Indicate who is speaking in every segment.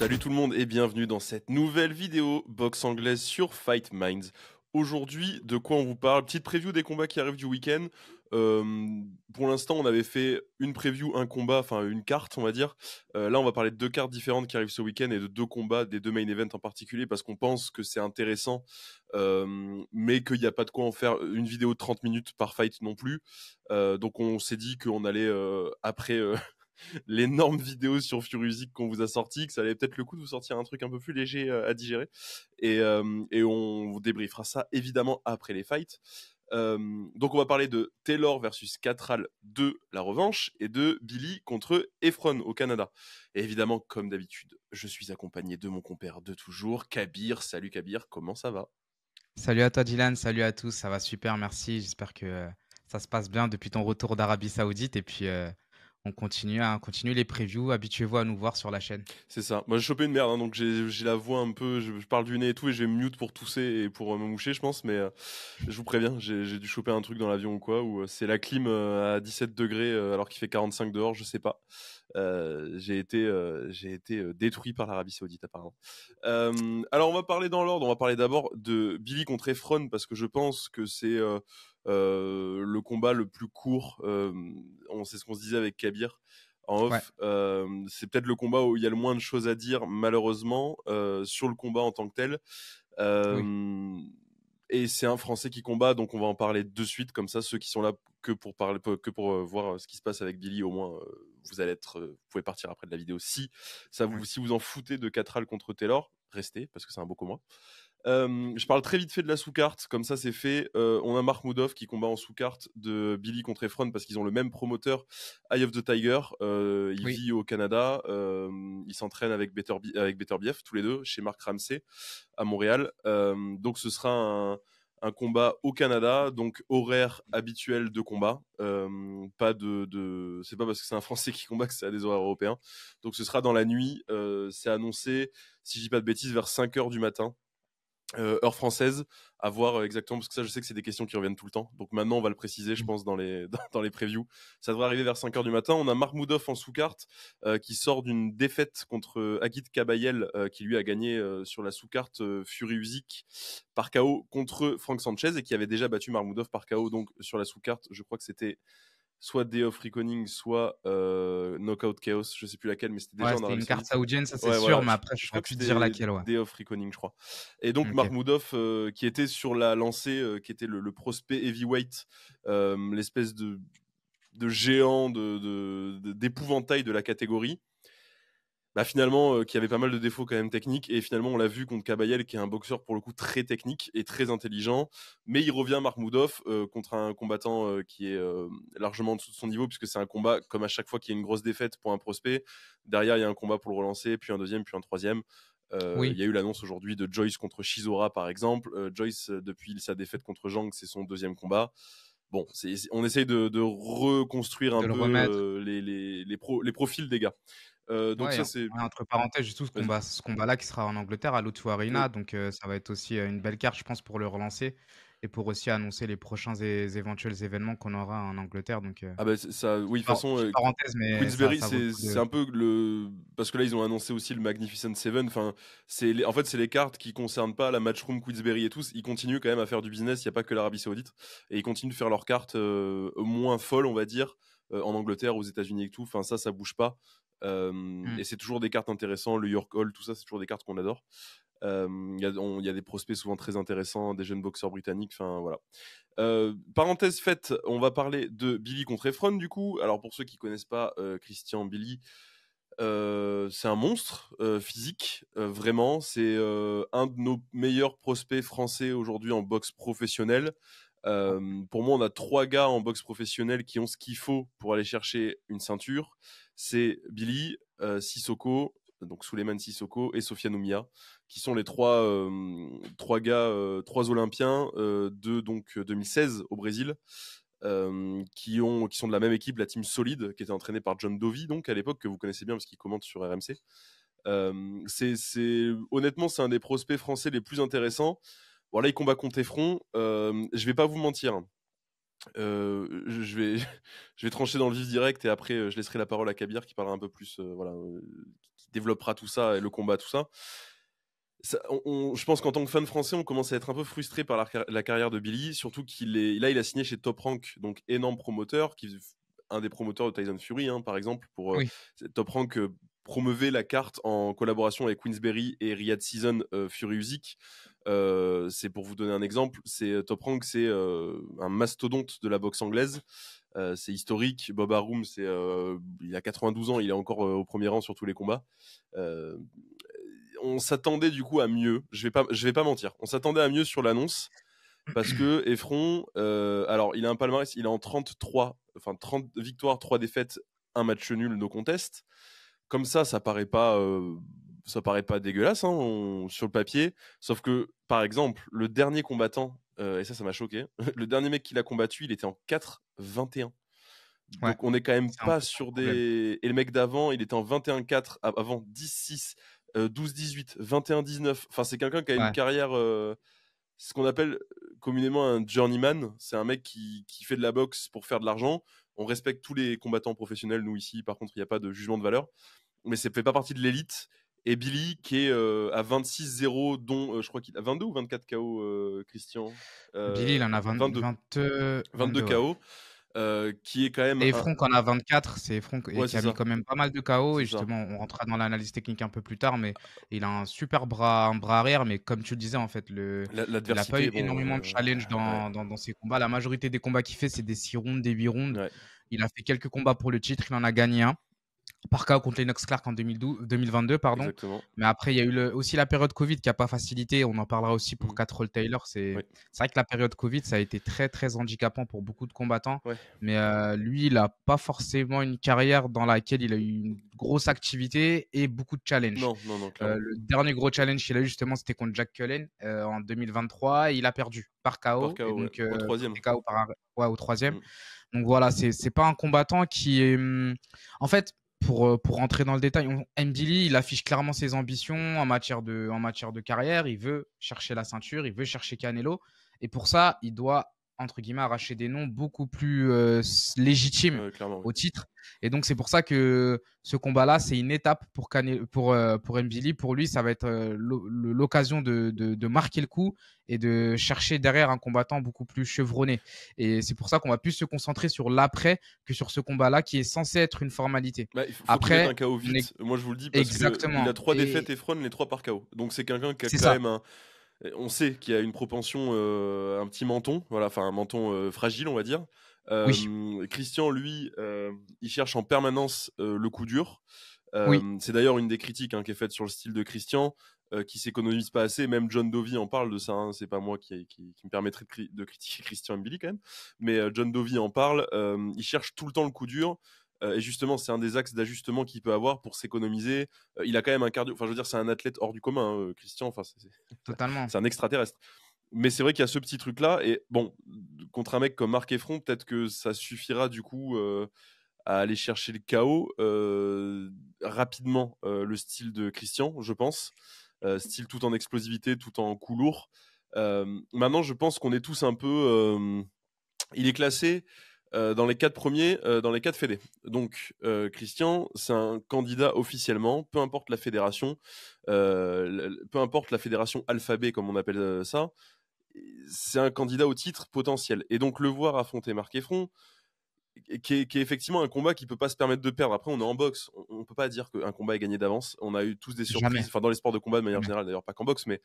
Speaker 1: Salut tout le monde et bienvenue dans cette nouvelle vidéo boxe anglaise sur Fight Minds. Aujourd'hui, de quoi on vous parle Petite preview des combats qui arrivent du week-end. Euh, pour l'instant, on avait fait une preview, un combat, enfin une carte, on va dire. Euh, là, on va parler de deux cartes différentes qui arrivent ce week-end et de deux combats, des deux main events en particulier, parce qu'on pense que c'est intéressant, euh, mais qu'il n'y a pas de quoi en faire une vidéo de 30 minutes par fight non plus. donc, on s'est dit qu'on allait, après l'énorme vidéo sur Furusic qu'on vous a sorti, que ça allait peut-être le coup de vous sortir un truc un peu plus léger euh, à digérer. Et, euh, et on vous débriefera ça évidemment après les fights. Euh, donc on va parler de Taylor versus Catral 2, la revanche, et de Billy contre Ephron au Canada. Et évidemment, comme d'habitude, je suis accompagné de mon compère de toujours, Kabir. Salut Kabir, comment ça va
Speaker 2: Salut à toi Dylan, salut à tous, ça va super, merci. J'espère que ça se passe bien depuis ton retour d'Arabie Saoudite. Et puis, on continue à continuer les previews. Habituez-vous à nous voir sur la chaîne.
Speaker 1: C'est ça. Moi, j'ai chopé une merde, hein, donc j'ai la voix un peu. Je, parle du nez et tout, et j'ai mute pour tousser et pour euh, me moucher, je pense. Mais euh, je vous préviens, j'ai dû choper un truc dans l'avion ou quoi, ou euh, c'est la clim à 17 degrés alors qu'il fait 45 dehors, je sais pas. Euh, j'ai été, euh, j'ai été euh, détruit par l'Arabie Saoudite apparemment. alors on va parler dans l'ordre. On va parler d'abord de Billy contre Efron parce que je pense que c'est le combat le plus court. on sait ce qu'on se disait avec Kabir en off. c'est peut-être le combat où il y a le moins de choses à dire malheureusement sur le combat en tant que tel. Et c'est un Français qui combat, donc on va en parler de suite. Comme ça, ceux qui sont là que pour parler, que pour voir ce qui se passe avec Billy, au moins vous allez être, euh, vous pouvez partir après de la vidéo. Si ça vous, si vous en foutez de Catral contre Taylor, restez parce que c'est un beau combat. Euh, je parle très vite fait de la sous-carte, comme ça c'est fait. Euh, on a Mark Moudov qui combat en sous-carte de Billy contre Efron parce qu'ils ont le même promoteur, Eye of the Tiger. Euh, il vit au Canada, il s'entraîne avec Better, avec Better Bief, tous les deux, chez Mark Ramsey à Montréal. donc ce sera un, un combat au Canada, donc horaire habituel de combat. Euh, pas de, c'est pas parce que c'est un Français qui combat que c'est à des horaires européens. Donc ce sera dans la nuit. Euh, c'est annoncé, si je dis pas de bêtises, vers 5 heures du matin. Euh, heure française, à voir euh, exactement, parce que ça, je sais que c'est des questions qui reviennent tout le temps. Donc maintenant, on va le préciser, je mmh. pense, dans les, dans, previews. Ça devrait arriver vers 5h du matin. On a Mahmoudov en sous-carte, euh, qui sort d'une défaite contre Agit Kabayel, qui lui a gagné sur la sous-carte Fury Usyk par KO contre Frank Sanchez, et qui avait déjà battu Mahmoudov par KO, donc sur la sous-carte, je crois que c'était soit Day of Reconning, soit euh, Knockout Chaos, je ne sais plus laquelle, mais c'était déjà ouais, en Arabie une carte saoudienne, ça c'est sûr, mais après je, ne peux plus dire laquelle. Ouais. Day of Reconning, je crois. Et donc Mahmoudov euh, qui était sur la lancée, euh, qui était le, prospect heavyweight, l'espèce de, géant, d'épouvantail de, de la catégorie, bah, finalement, euh, qui avait pas mal de défauts quand même techniques. Et finalement, on l'a vu contre Kabayel, qui est un boxeur pour le coup très technique et très intelligent. Mais il revient Marmoudoff euh, contre un combattant euh, qui est euh, largement en dessous de son niveau, puisque c'est un combat, comme à chaque fois qu'il y a une grosse défaite pour un prospect, derrière, il y a un combat pour le relancer, puis un deuxième, puis un troisième. Il y a eu l'annonce aujourd'hui de Joyce contre Shizora, par exemple. Joyce, depuis sa défaite contre Zhang, c'est son deuxième combat bon, on essaye de, reconstruire un peu les, profils des gars. Euh, donc c'est entre parenthèses tout ce
Speaker 2: combat, là qui sera en Angleterre à l'autre Arena, mmh. donc ça va être aussi une belle carte je pense pour le relancer et pour aussi annoncer les prochains éventuels événements qu'on aura en Angleterre. Donc,
Speaker 1: Ah bah ça, oui, de toute façon, euh, mais c'est un peu le... Parce que là, ils ont annoncé aussi le Magnificent Seven. Enfin, En fait, c'est les cartes qui concernent pas la matchroom Queensberry et tout Ils continuent quand même à faire du business, il n'y a pas que l'Arabie Saoudite. Et ils continuent de faire leurs cartes moins folles, on va dire, en Angleterre, aux États-Unis et tout. Enfin, ça, ça bouge pas. Mmh. Et c'est toujours des cartes intéressantes, le York Hall, tout ça, c'est toujours des cartes qu'on adore. Il y, a des prospects souvent très intéressants, des jeunes boxeurs britanniques. Enfin voilà. parenthèse faite, on va parler de Billy contre Efron du coup. Alors pour ceux qui connaissent pas euh, Christian Billy, euh, c'est un monstre euh, physique, vraiment. C'est un de nos meilleurs prospects français aujourd'hui en boxe professionnelle pour moi, on a trois gars en boxe professionnelle qui ont ce qu'il faut pour aller chercher une ceinture. C'est Billy, euh, Sissoko, donc Sissoko et Sofia Noumia, qui sont les trois, trois gars, trois Olympiens de donc 2016 au Brésil. qui, ont, qui sont de la même équipe, la team Solide, qui était entraînée par John Dovey, donc à l'époque, que vous connaissez bien parce qu'il commente sur RMC. c'est, honnêtement, c'est un des prospects français les plus intéressants. Voilà, là, il combat contre Efron. Euh, je vais pas vous mentir. Euh, je, vais, je vais trancher dans le vif direct et après, je laisserai la parole à Kabir qui parlera un peu plus, euh, voilà, qui développera tout ça et le combat, tout ça. je pense qu'en tant que fan français, on commence à être un peu frustré par la, carrière de Billy, surtout qu'il est là, il a signé chez Top Rank, donc énorme promoteur, qui un des promoteurs de Tyson Fury, hein, par exemple, pour Top Rank promeuvait la carte en collaboration avec Queensberry et Riyadh Season Fury Music. Euh, c'est pour vous donner un exemple, c'est euh, Top Rank, c'est euh, un mastodonte de la boxe anglaise. c'est historique. Bob Arum, c'est il a 92 ans, il est encore au premier rang sur tous les combats. on s'attendait du coup à mieux. Je vais pas, je vais pas mentir. On s'attendait à mieux sur l'annonce parce que alors il a un palmarès, il est en 33, enfin 30 victoires, 3 défaites, un match nul, nos contestes. Comme ça, ça paraît pas ça paraît pas dégueulasse hein, sur le papier. Sauf que, par exemple, le dernier combattant, euh, et ça, ça m'a choqué, le dernier mec qu'il a combattu, il était en 4-21. Donc on est quand même pas sur des. Et le mec d'avant, il était en 21-4, avant 10-6, 12-18, 21-19. Enfin, c'est quelqu'un qui a une carrière. Euh, ce qu'on appelle communément un journeyman. C'est un mec qui, qui, fait de la boxe pour faire de l'argent. On respecte tous les combattants professionnels, nous ici. Par contre, il n'y a pas de jugement de valeur. Mais ça ne fait pas partie de l'élite. Et Billy qui est à 26-0, dont je crois qu'il a 22 ou 24 KO, Christian Billy, il en a 22,
Speaker 2: 22 KO.
Speaker 1: qui est quand même. Et Franck en a
Speaker 2: 24, c'est Franck qui a mis quand même pas mal de KO. Et justement, on rentrera dans l'analyse technique un peu plus tard, mais il a un super bras, bras arrière. Mais comme tu le disais, en fait, le, il a pas eu énormément de euh, challenge dans, ses combats. La majorité des combats qu'il fait, c'est des 6 rounds, des 8 rounds. Il a fait quelques combats pour le titre, il en a gagné un par cas contre Lennox Clark en 2012, 2022. Pardon. Mais après, il y a eu aussi la période Covid qui n'a pas facilité. On en parlera aussi pour Catrol mmh. Taylor. C'est vrai que la période Covid, ça a été très, très handicapant pour beaucoup de combattants. Mais euh, lui, il n'a pas forcément une carrière dans laquelle il a eu une grosse activité et beaucoup de challenges. Non, non, non, euh, le dernier gros challenge qu'il a justement, c'était contre Jack Cullen euh, en 2023. il a perdu par KO. donc, Au troisième. Mmh. Donc voilà, c'est pas un combattant qui est. Hum, en fait, pour, euh, pour rentrer dans le détail, Mbili, il affiche clairement ses ambitions en matière, de, en matière de carrière. Il veut chercher la ceinture, il veut chercher Canelo. Et pour ça, il doit entre guillemets arracher des noms beaucoup plus euh, légitimes au titre. Et donc c'est pour ça que ce combat-là, c'est une étape pour pour euh, pour Mbili. Pour lui, ça va être euh, l'occasion de, marquer le coup et de chercher derrière un combattant beaucoup plus chevronné. Et c'est pour ça qu'on va plus se concentrer sur l'après que sur ce combat-là qui est censé être une formalité. Bah, il faut Après, un KO Moi je vous le dis parce Exactement. il a trois défaites et...
Speaker 1: les trois par KO. Donc c'est quelqu'un qui a quand même un euh, on sait qu'il y a une propension, euh, un petit menton, voilà, enfin un menton euh, fragile, on va dire. Christian, lui, il cherche en permanence le coup dur. C'est d'ailleurs une des critiques hein, qui est faite sur le style de Christian. qui s'économise pas assez. Même John Dovey en parle de ça. Ce hein. C'est pas moi qui, me permettrait de, critiquer Christian Billy quand même. Mais John Dovey en parle. il cherche tout le temps le coup dur. Euh, et justement, c'est un des axes d'ajustement qu'il peut avoir pour s'économiser. Euh, il a quand même un cardio. Enfin, je veux dire, c'est un athlète hors du commun, hein, Christian. Enfin, c'est, Totalement. C'est un extraterrestre. Mais c'est vrai qu'il y a ce petit truc-là. Et bon, contre un mec comme Marc Effron, peut-être que ça suffira du coup euh, à aller chercher le chaos rapidement. le style de Christian, je pense. style tout en explosivité, tout en coup lourd. maintenant, je pense qu'on est tous un peu. il est classé euh, dans les quatre premiers, euh, dans les quatre fédés. Donc, euh, Christian, c'est un candidat officiellement, peu importe la fédération, peu importe la fédération alphabet, comme on appelle ça, c'est un candidat au titre potentiel. Et donc, le voir affronter Marc Effron, qui est, effectivement un combat qui ne peut pas se permettre de perdre. Après, on est en boxe, on, ne peut pas dire qu'un combat est gagné d'avance. On a eu tous des surprises, enfin dans les sports de combat de manière générale, d'ailleurs pas qu'en boxe, mais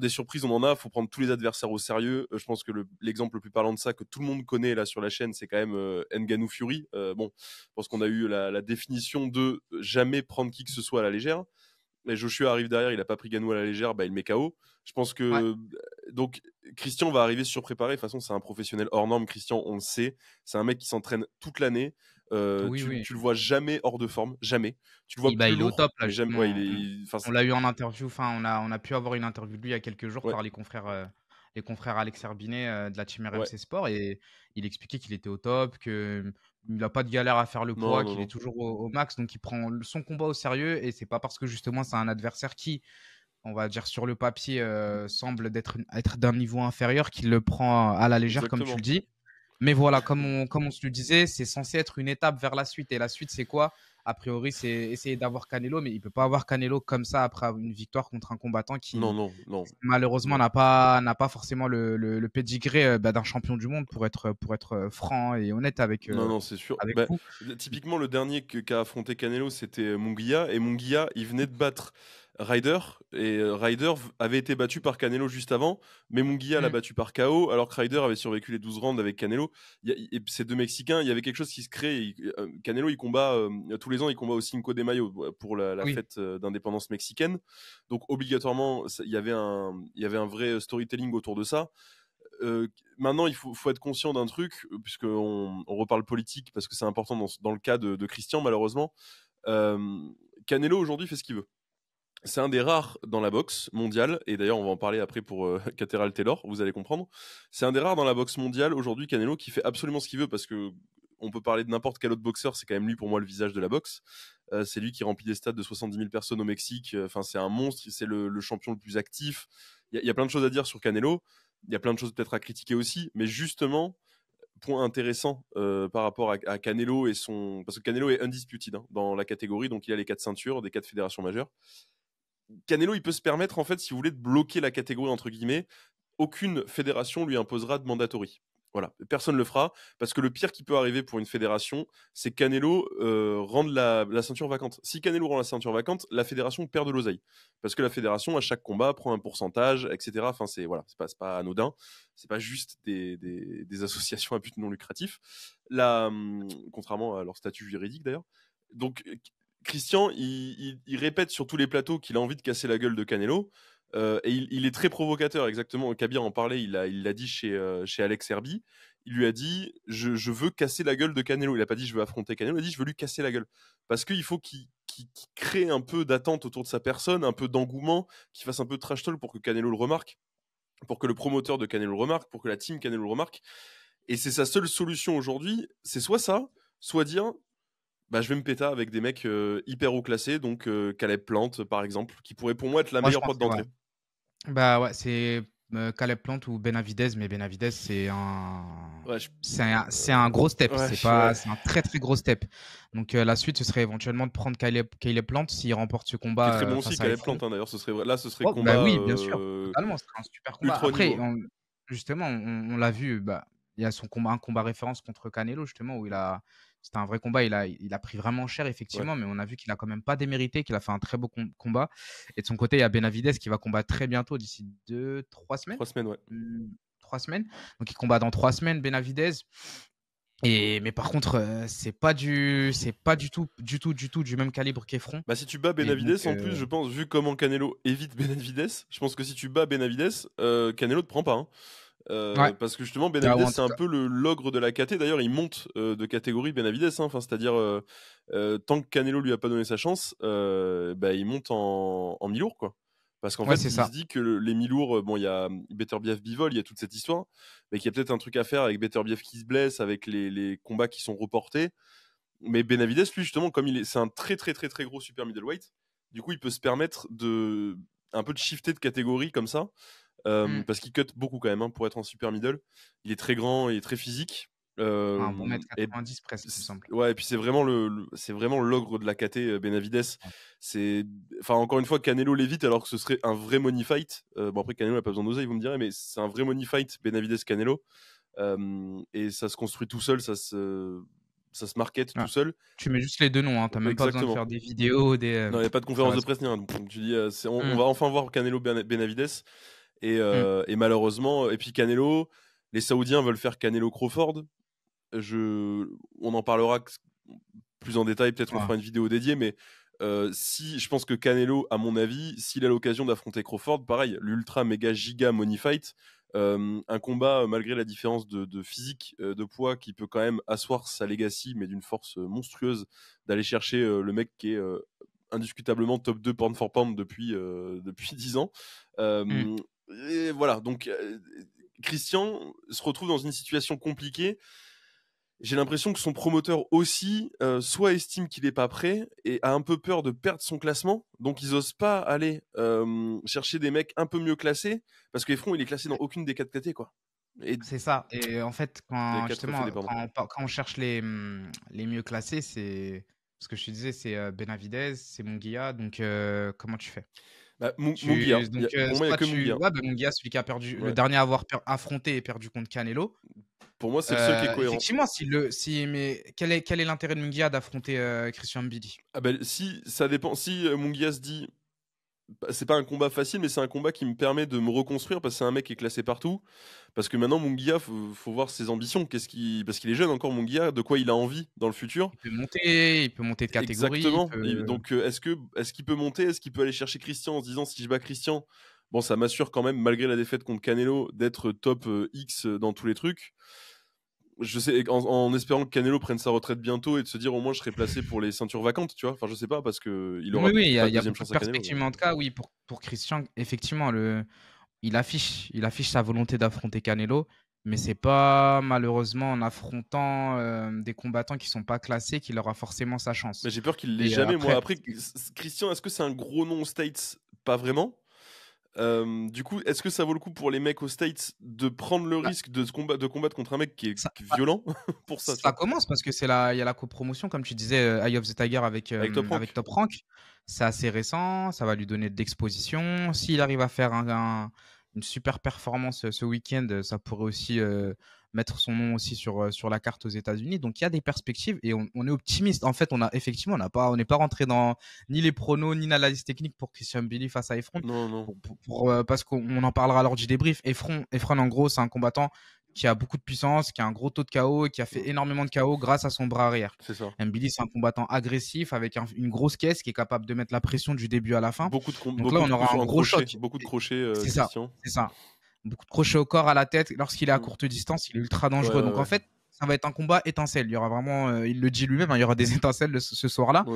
Speaker 1: des surprises on en a. Faut prendre tous les adversaires au sérieux. Euh, je pense que l'exemple le, plus parlant de ça que tout le monde connaît là sur la chaîne, c'est quand même euh, Fury. Euh, bon, je pense qu'on a eu la, définition de jamais prendre qui que ce soit à la légère mais Joshua arrive derrière, il n'a pas pris Ganou à la légère, bah, il met KO. Je pense que. Euh, donc, Christian va arriver surpréparé. De toute façon, c'est un professionnel hors norme, Christian, on le sait. C'est un mec qui s'entraîne toute l'année. Euh, tu, oui. le vois jamais hors de forme, jamais. Tu vois bah, il, est au top mm, mm.
Speaker 2: on l'a eu en interview. Enfin, on a pu avoir une interview de lui il y a quelques jours par les confrères euh, les confrères Alex Herbinet de la Team RMC Sport et il expliquait qu'il était au top, que il n'a pas de galère à faire le poids, qu'il est toujours au, max, donc il prend son combat au sérieux et c'est pas parce que justement c'est un adversaire qui, on va dire sur le papier, euh, mmh. semble d'être être, d'un niveau inférieur qu'il le prend à la légère comme tu le dis. Mais voilà, comme on, se le disait, c'est censé être une étape vers la suite. Et la suite, c'est quoi A priori, c'est essayer d'avoir Canelo, mais il peut pas avoir Canelo comme ça après une victoire contre un combattant qui malheureusement n'a pas, forcément le, le, pedigree euh, bah, d'un champion du monde pour être, pour être euh, franc et honnête avec. non, euh, non, c'est sûr. Bah,
Speaker 1: typiquement, le dernier qu'a affronté Canelo, c'était Munguia. Et Munguia, il venait de battre. Ryder et euh, avait été battu par Canelo juste avant, mais Munguia l'a mm. battu par KO alors que Ryder avait survécu les 12 rounds avec Canelo. ces deux Mexicains, il y avait quelque chose qui se crée. Euh, Canelo, il combat euh, tous les ans, il combat au Cinco de Mayo pour la, fête d'indépendance mexicaine. Donc obligatoirement, il y avait un vrai storytelling autour de ça. maintenant, il faut, être conscient d'un truc, puisqu'on on reparle politique, parce que c'est important dans, le cas de, de Christian, malheureusement. Canelo, aujourd'hui, fait ce qu'il veut c'est un des rares dans la boxe mondiale, et d'ailleurs on va en parler après pour euh, Cateral Taylor, vous allez comprendre. C'est un des rares dans la boxe mondiale aujourd'hui, Canelo, qui fait absolument ce qu'il veut, parce que on peut parler de n'importe quel autre boxeur, c'est quand même lui pour moi le visage de la boxe. Euh, c'est lui qui remplit des stades de 70 000 personnes au Mexique, euh, enfin c'est un monstre, c'est le, champion le plus actif. Il y, a plein de choses à dire sur Canelo, il y a plein de choses peut-être à critiquer aussi, mais justement, point intéressant euh, par rapport à, Canelo et son... Parce que Canelo est undisputed hein, dans la catégorie, donc il a les quatre ceintures des quatre fédérations majeures. Canelo, il peut se permettre, en fait, si vous voulez, de bloquer la catégorie, entre guillemets. Aucune fédération lui imposera de mandatory. Voilà, personne ne le fera, parce que le pire qui peut arriver pour une fédération, c'est Canelo euh, rendre la, ceinture vacante. Si Canelo rend la ceinture vacante, la fédération perd de l'oseille, parce que la fédération, à chaque combat, prend un pourcentage, etc. Enfin, c'est voilà, pas, pas anodin, c'est pas juste des, associations à but non lucratif, hum, contrairement à leur statut juridique d'ailleurs. Donc Christian, il, répète sur tous les plateaux qu'il a envie de casser la gueule de Canelo. Euh, et il, est très provocateur, exactement. Kabir en parlait, il l'a dit chez, euh, Alex Herbie. Il lui a dit je, veux casser la gueule de Canelo. Il n'a pas dit Je veux affronter Canelo, il a dit Je veux lui casser la gueule. Parce qu'il faut qu'il crée un peu d'attente autour de sa personne, un peu d'engouement, qu'il fasse un peu de trash talk pour que Canelo le remarque, pour que le promoteur de Canelo le remarque, pour que la team Canelo le remarque. Et c'est sa seule solution aujourd'hui c'est soit ça, soit dire bah, je vais me péter avec des mecs euh, hyper haut classés, donc euh, Caleb Plante par exemple, qui pourrait pour moi être la meilleure porte d'entrée.
Speaker 2: Bah ouais, c'est euh, Caleb Plante ou Benavidez, mais Benavidez c'est un... c'est un, gros step, c'est pas... un très très gros step. Donc la suite ce serait éventuellement de prendre Caleb, Caleb Plante s'il remporte ce combat. C'est très bon aussi Caleb Plante
Speaker 1: hein, d'ailleurs, là ce serait oh, combat. Bah oui, bien sûr, un super combat. Après,
Speaker 2: justement, on, l'a vu, bah, il y a son combat, un combat référence contre Canelo justement où il a c'était un vrai combat. Il a, il a pris vraiment cher, effectivement, mais on a vu qu'il n'a quand même pas démérité, qu'il a fait un très beau combat. Et de son côté, il y a Benavides qui va combattre très bientôt, d'ici deux, trois semaines. Trois semaines, ouais. Mmh, trois semaines. Donc, il combat dans trois semaines, Benavides. Et, mais par contre, euh, c'est pas du, c'est pas du tout, du tout, du tout du même calibre qu'Efron.
Speaker 1: Bah si tu bats Benavides, en plus, euh je pense, vu comment Canelo évite Benavides, je pense que si tu bats Benavides, Canelo euh, Canelo te prend pas. Hein. Euh, parce que justement, Benavides, c'est un peu le l'ogre de la KT. D'ailleurs, il monte euh, de catégorie Benavides. Hein. Enfin, C'est-à-dire, euh, tant que Canelo lui a pas donné sa chance, bah, il monte en, en mi Quoi. Parce qu'en fait, il se dit que les mi-lourds, bon, il y a Better bief Bivol, il y a toute cette histoire, mais qu'il y a peut-être un truc à faire avec Better bief qui se blesse, avec les, combats qui sont reportés. Mais Benavides, lui, justement, comme il c'est un très très très très gros super middleweight, du coup, il peut se permettre de un peu de shifter de catégorie comme ça. Euh, mm. Parce qu'il cut beaucoup quand même hein, pour être en super middle. Il est très grand, il est très physique. Euh, 90 presque, c'est simple. Ouais, et puis c'est vraiment le, c'est vraiment l'ogre de la KT euh, Benavides. C'est, enfin encore une fois, Canelo l'évite alors que ce serait un vrai money fight. Euh, bon après Canelo n'a pas besoin d'oser, vous me direz, mais c'est un vrai money fight Benavides Canelo. et ça se construit tout seul, ça se ça se market tout ah. seul.
Speaker 2: Tu mets juste les deux noms, hein. t'as même pas besoin de faire des vidéos, Non, il n'y a pas de conférence de
Speaker 1: presse ni rien. Donc tu dis, on, mm. va enfin voir Canelo Benavides. Mm. Euh, et, malheureusement, et puis Canelo, les Saoudiens veulent faire Canelo Crawford. Je, on en parlera plus en détail, peut-être on ah. fera une vidéo dédiée, mais euh, si je pense que Canelo, à mon avis, s'il a l'occasion d'affronter Crawford, pareil, l'ultra méga giga money fight, euh, un combat malgré la différence de, physique, de poids, qui peut quand même asseoir sa legacy, mais d'une force monstrueuse, d'aller chercher le mec qui est indiscutablement top 2 pound for pound depuis, depuis 10 ans. Mm. Et voilà, donc euh, Christian se retrouve dans une situation compliquée. J'ai l'impression que son promoteur aussi, euh, soit estime qu'il n'est pas prêt et a un peu peur de perdre son classement, donc ils n'osent pas aller euh, chercher des mecs un peu mieux classés parce que il est classé dans aucune des 4 catégories. quoi. Et... C'est
Speaker 2: ça. Et en fait, quand, on, cherche les, hum, les mieux classés, c'est ce que je te disais, c'est Benavidez, c'est Munguia. Donc, comment tu fais bah, tu... Mungia. Donc, a, euh, pour moi, il a que tu... Mungia. bah, Mungia, celui qui a perdu, le dernier à avoir affronté et perdu contre Canelo.
Speaker 1: Pour moi, c'est le seul qui est euh, cohérent. Effectivement,
Speaker 2: si le, si, mais quel est, quel est l'intérêt de Mungia d'affronter euh, Christian Bidi
Speaker 1: ah bah, Si ça dépend, si euh, Mungia se dit bah, c'est pas un combat facile, mais c'est un combat qui me permet de me reconstruire parce que c'est un mec qui est classé partout. Parce que maintenant, Munguia, faut, faut voir ses ambitions. quest qui, parce qu'il est jeune encore, Munguia, de quoi il a envie dans le futur. Il peut
Speaker 2: monter, il peut monter de
Speaker 1: catégorie. Exactement. Donc, euh, est-ce que, est-ce qu'il peut monter, est-ce qu'il peut aller chercher Christian en se disant si je bats Christian, bon, ça m'assure quand même, malgré la défaite contre Canelo, d'être top euh, X euh, dans tous les trucs je sais, en, espérant que Canelo prenne sa retraite bientôt et de se dire au moins je serai placé pour les ceintures vacantes, tu vois. Enfin, je sais pas parce que il aura. Oui, oui, il y a, y en
Speaker 2: tout cas, oui, pour, Christian, effectivement, le, il affiche, il affiche sa volonté d'affronter Canelo, mais c'est pas malheureusement en affrontant euh, des combattants qui sont pas classés qu'il aura forcément sa chance. Mais j'ai
Speaker 1: peur qu'il l'ait euh, jamais. Moi, après, Christian, est-ce que c'est un gros nom States Pas vraiment. Euh, du coup, est-ce que ça vaut le coup pour les mecs aux States de prendre le bah risque de, se de combattre contre un mec qui est bah violent pour ça Ça
Speaker 2: commence parce que c'est il y a la copromotion, comme tu disais, euh, Eye of the Tiger avec, euh, avec, Top, Rank. C'est assez récent, ça va lui donner de l'exposition. S'il arrive à faire un, un une super performance euh, ce week-end. Euh, ça pourrait aussi euh, mettre son nom aussi sur, la carte aux États-Unis. Donc il y a des perspectives et on, est optimiste. En fait, on a effectivement, on n'est pas, on pas rentré dans ni les pronos ni l'analyse technique pour Christian Billy face à Efron. Non, non. parce qu'on en parlera lors du débrief. Efron en gros, c'est un combattant qui a beaucoup de puissance, qui a un gros taux de KO et qui a fait énormément de KO grâce à son bras arrière. C'est ça. Mbili, c'est un combattant agressif avec une grosse caisse qui est capable de mettre la pression du début à la fin. Beaucoup
Speaker 1: de Donc beaucoup là, on aura un gros choc. Beaucoup de crochets. Euh, c'est ça.
Speaker 2: C'est ça. Beaucoup de crochets au corps, à la tête. Lorsqu'il est à mm. courte distance, il est ultra dangereux. Donc en fait, ça va être un combat étincelle. Il y aura vraiment, euh, il le dit lui-même, hein, il y aura des étincelles ce soir-là.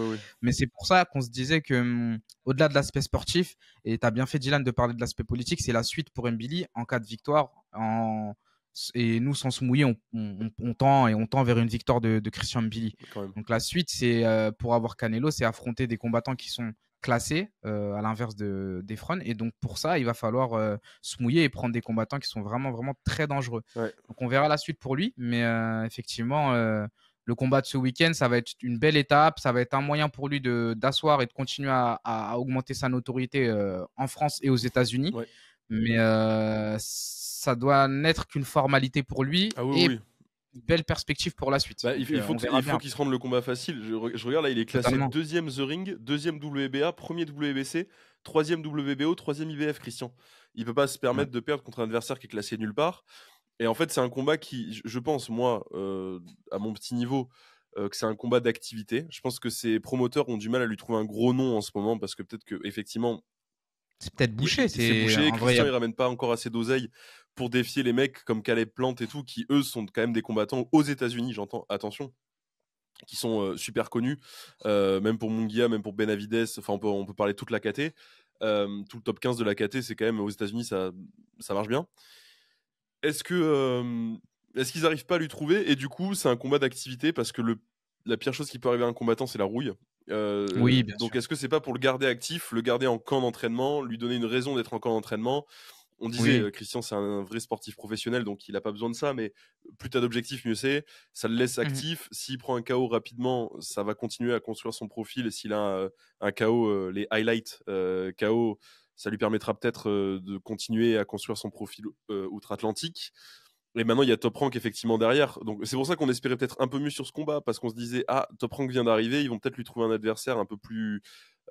Speaker 2: Mais c'est pour ça qu'on se disait que, hum, au-delà de l'aspect sportif, et tu as bien fait Dylan de parler de l'aspect politique, c'est la suite pour Mbili en cas de victoire en, et nous, sans se mouiller, on, tend et on tend vers une victoire de, Christian Billy. Donc la suite, c'est euh, pour avoir Canelo, c'est affronter des combattants qui sont classés euh, à l'inverse de d'Efron. Et donc pour ça, il va falloir euh, se mouiller et prendre des combattants qui sont vraiment vraiment très dangereux. Donc on verra la suite pour lui, mais effectivement. le combat de ce week-end, ça va être une belle étape, ça va être un moyen pour lui d'asseoir et de continuer à, augmenter sa notoriété en France et aux États-Unis. mais Mais ça doit n'être qu'une formalité pour lui. Ah oui, et Belle perspective pour la suite. Bah, euh, il, faut qu'il se
Speaker 1: rende le combat facile. Je, regarde là, il est classé 2 deuxième The Ring, deuxième WBA, premier WBC, troisième WBO, troisième IBF. Christian, il peut pas se permettre de perdre contre un adversaire qui est classé nulle part. Et en fait, c'est un combat qui, je pense, moi, euh, à mon petit niveau, euh, que c'est un combat d'activité. Je pense que ses promoteurs ont du mal à lui trouver un gros nom en ce moment parce que peut-être que effectivement.
Speaker 2: C'est peut-être bouché. C'est bouché. Christian, il
Speaker 1: ramène pas encore assez d'oseille pour défier les mecs comme Calais Plante et tout, qui eux sont quand même des combattants aux États-Unis, j'entends, attention, qui sont euh, super connus, euh, même pour Mungia, même pour Benavides, enfin on peut, parler toute la KT, euh, tout le top 15 de la KT, c'est quand même aux États-Unis, ça, ça marche bien. Est-ce que ce qu'ils n'arrivent pas à lui trouver Et du coup, c'est un combat d'activité parce que la pire chose qui peut arriver à un combattant, c'est la rouille. oui, Donc, est-ce que c'est pas pour le garder actif, le garder en camp d'entraînement, lui donner une raison d'être en camp d'entraînement on disait, euh, Christian, c'est un vrai sportif professionnel, donc il n'a pas besoin de ça, mais plus t'as d'objectifs, mieux c'est. Ça le laisse mmh actif. S'il prend un KO rapidement, ça va continuer à construire son profil. Et s'il a euh, un, KO, euh, les highlights KO, ça lui permettra peut-être de continuer à construire son profil outre-Atlantique. Et maintenant, il y a Top Rank effectivement derrière. Donc, c'est pour ça qu'on espérait peut-être un peu mieux sur ce combat, parce qu'on se disait, ah, Top Rank vient d'arriver, ils vont peut-être lui trouver un adversaire un peu plus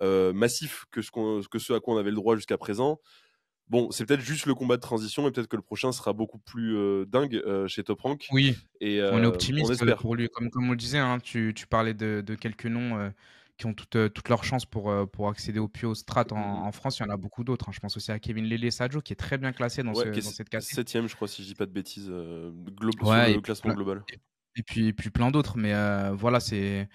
Speaker 1: massif que ce, que ce à quoi on avait le droit jusqu'à présent. Bon, c'est peut-être juste le combat de transition mais peut-être que le prochain sera beaucoup plus euh, dingue euh, chez Top Rank. Oui, euh, on est optimiste
Speaker 2: pour lui. Comme, comme on le disait, hein, tu, tu, parlais de, quelques noms qui ont toutes, toutes leurs chances pour, pour accéder au Pio strat mm. en, France. Il y en a beaucoup d'autres. Hein. Je pense aussi à Kevin Lélé Sajo qui est très bien classé dans, ce, cette
Speaker 1: Septième, je crois, si je dis pas de bêtises, le classement global.
Speaker 2: puis, et puis plein d'autres. Mais voilà, c'est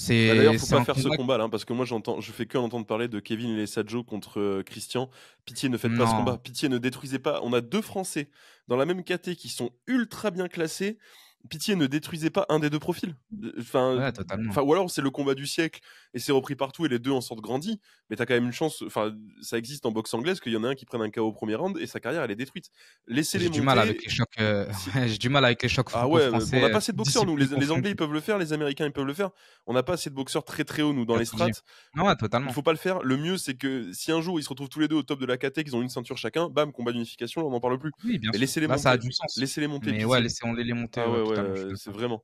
Speaker 2: c'est, bah, D'ailleurs, faut pas faire ce combat
Speaker 1: là, hein, parce que moi j'entends, je fais que entendre parler de Kevin et Sadjo contre euh, Christian. Pitié, ne faites pas ce combat. Pitié, ne détruisez pas. On a deux Français dans la même caté qui sont ultra bien classés pitié, ne détruisez pas un des deux profils. Enfin, ou alors c'est le combat du siècle et c'est repris partout et les deux en sortent grandis. Mais t'as quand même une chance. Enfin, ça existe en boxe anglaise qu'il y en a un qui prenne un KO au premier round et sa carrière elle est détruite. Laissez-les J'ai du mal avec les
Speaker 2: chocs. Euh, j'ai du mal avec les chocs. Ah ouais, français, on n'a pas euh, assez de boxeurs nous. Les, Anglais
Speaker 1: ils peuvent le faire, les Américains ils peuvent le faire. On n'a pas assez de boxeurs très très haut nous dans les strates.
Speaker 2: Non, totalement. Il faut
Speaker 1: pas le faire. Le mieux c'est que si un jour ils se retrouvent tous les deux au top de la KT, qu'ils ont une ceinture chacun, bam, combat d'unification, on n'en parle plus. Oui, bien mais laissez-les monter. Ça a du sens. Laissez-les monter. Mais ouais, laissez-les monter. Ah c'est vraiment.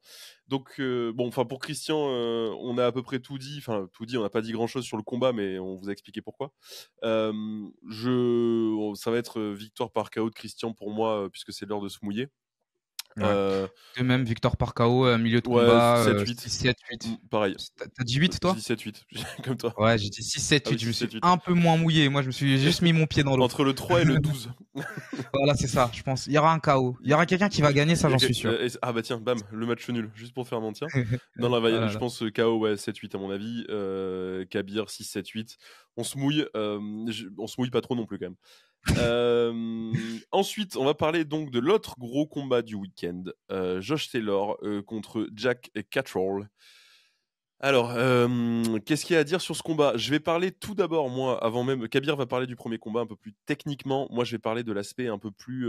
Speaker 1: Donc euh, bon, enfin pour Christian, euh, on a à peu près tout dit. Enfin tout dit, on n'a pas dit grand chose sur le combat, mais on vous a expliqué pourquoi. Euh, je, oh, ça va être victoire par KO de Christian pour moi, puisque c'est l'heure de se mouiller. De euh,
Speaker 2: même, Victor KO euh, milieu de combat. 7-8.
Speaker 1: Euh, pareil. T'as dit 8 toi 17-8, comme toi. Ouais, j'ai dit 6-7-8. Ah je suis un
Speaker 2: peu moins mouillé. Moi, je me suis juste mis mon pied dans l'eau. Entre le 3 et le 12. voilà, c'est ça, je pense. Il y aura un KO. Il y aura quelqu'un qui va gagner, ça, j'en suis sûr.
Speaker 1: ah bah tiens, bam, le match nul, juste pour faire mentir. non, là, voilà, je pense KO, ouais, 7-8 à mon avis. Kabir, 6-7-8. On se mouille, on se mouille pas trop non plus quand même. Euh, ensuite, on va parler donc de l'autre gros combat du week-end, euh, Josh Taylor euh, contre Jack Cattrall. Alors, qu'est-ce qu'il y a à dire sur ce combat Je vais parler tout d'abord, moi, avant même, Kabir va parler du premier combat un peu plus techniquement, moi je vais parler de l'aspect un peu plus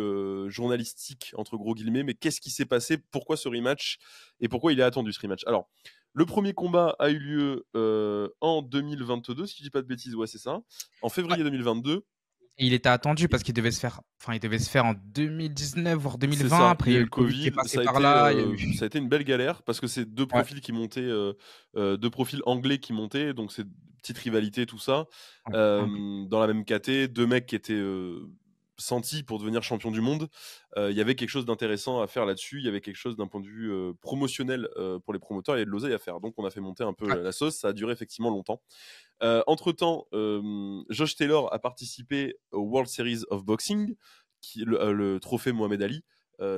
Speaker 1: journalistique, entre gros guillemets, mais qu'est-ce qui s'est passé, pourquoi ce rematch et pourquoi il est attendu ce rematch Alors, le premier combat a eu lieu en 2022, si je dis pas de bêtises, ouais c'est ça, en février 2022
Speaker 2: il était attendu parce qu'il devait se faire, enfin, il devait se faire en 2019 voire 2020. Après, il y a eu le Covid, ça, a
Speaker 1: été, une belle galère parce que c'est deux profils qui montaient, euh, euh, deux profils anglais qui montaient, donc c'est petite rivalité tout ça. Euh, dans la même caté, deux mecs qui étaient senti pour devenir champion du monde, euh, il y avait quelque chose d'intéressant à faire là-dessus, il y avait quelque chose d'un point de vue euh, promotionnel euh, pour les promoteurs, il y a de l'oseille à faire. Donc on a fait monter un peu la sauce, ça a duré effectivement longtemps. Entre-temps, Josh Taylor a participé au World Series of Boxing, qui, le, trophée Mohamed Ali.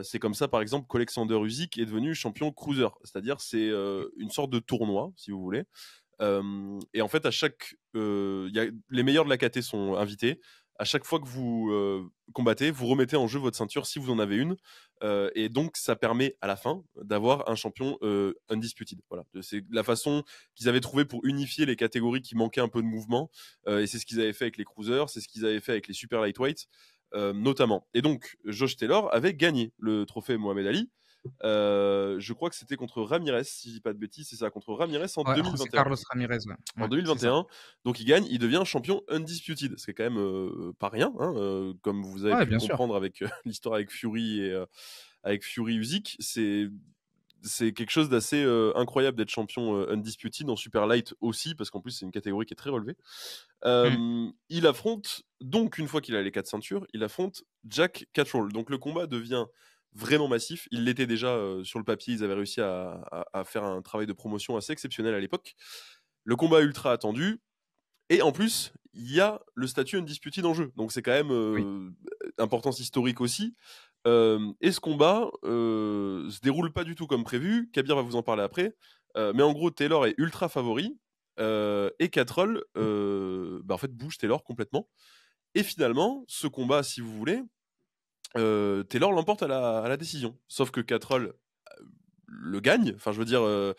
Speaker 1: c'est comme ça, par exemple, qu'Alexander Uzik est devenu champion cruiser. C'est-à-dire, c'est une sorte de tournoi, si vous voulez. et en fait, à chaque, les meilleurs de la KT sont invités à chaque fois que vous euh, combattez, vous remettez en jeu votre ceinture si vous en avez une. Euh, et donc, ça permet à la fin d'avoir un champion euh, undisputed. Voilà. C'est la façon qu'ils avaient trouvé pour unifier les catégories qui manquaient un peu de mouvement. Euh, et c'est ce qu'ils avaient fait avec les cruisers, c'est ce qu'ils avaient fait avec les super lightweights, notamment. Et donc, Josh Taylor avait gagné le trophée Mohamed Ali. Euh, je crois que c'était contre Ramirez, si je dis pas de bêtises, c'est ça, contre Ramirez en 2021. Carlos Ramirez,
Speaker 2: En 2021.
Speaker 1: Donc il gagne, il devient champion undisputed, ce qui est quand même euh, pas rien, hein, euh, comme vous avez pu comprendre avec l'histoire avec Fury et avec Fury Uzik c'est c'est quelque chose d'assez incroyable d'être champion undisputed en super light aussi parce qu'en plus c'est une catégorie qui est très relevée. Mm. Il affronte donc une fois qu'il a les quatre ceintures, il affronte Jack Catrol. Donc le combat devient vraiment massif. Ils l'étaient déjà euh, sur le papier, ils avaient réussi à, faire un travail de promotion assez exceptionnel à l'époque. Le combat ultra attendu. Et en plus, il y a le statut undisputed d'enjeu, Donc c'est quand même euh, d'importance importance historique aussi. Euh, et ce combat se déroule pas du tout comme prévu. Kabir va vous en parler après. mais en gros, Taylor est ultra favori. et Catrol, mmh. bah, en fait, bouge Taylor complètement. Et finalement, ce combat, si vous voulez, euh, Taylor l'emporte à la, décision. Sauf que Catrol euh, le gagne. Enfin, je veux dire, euh,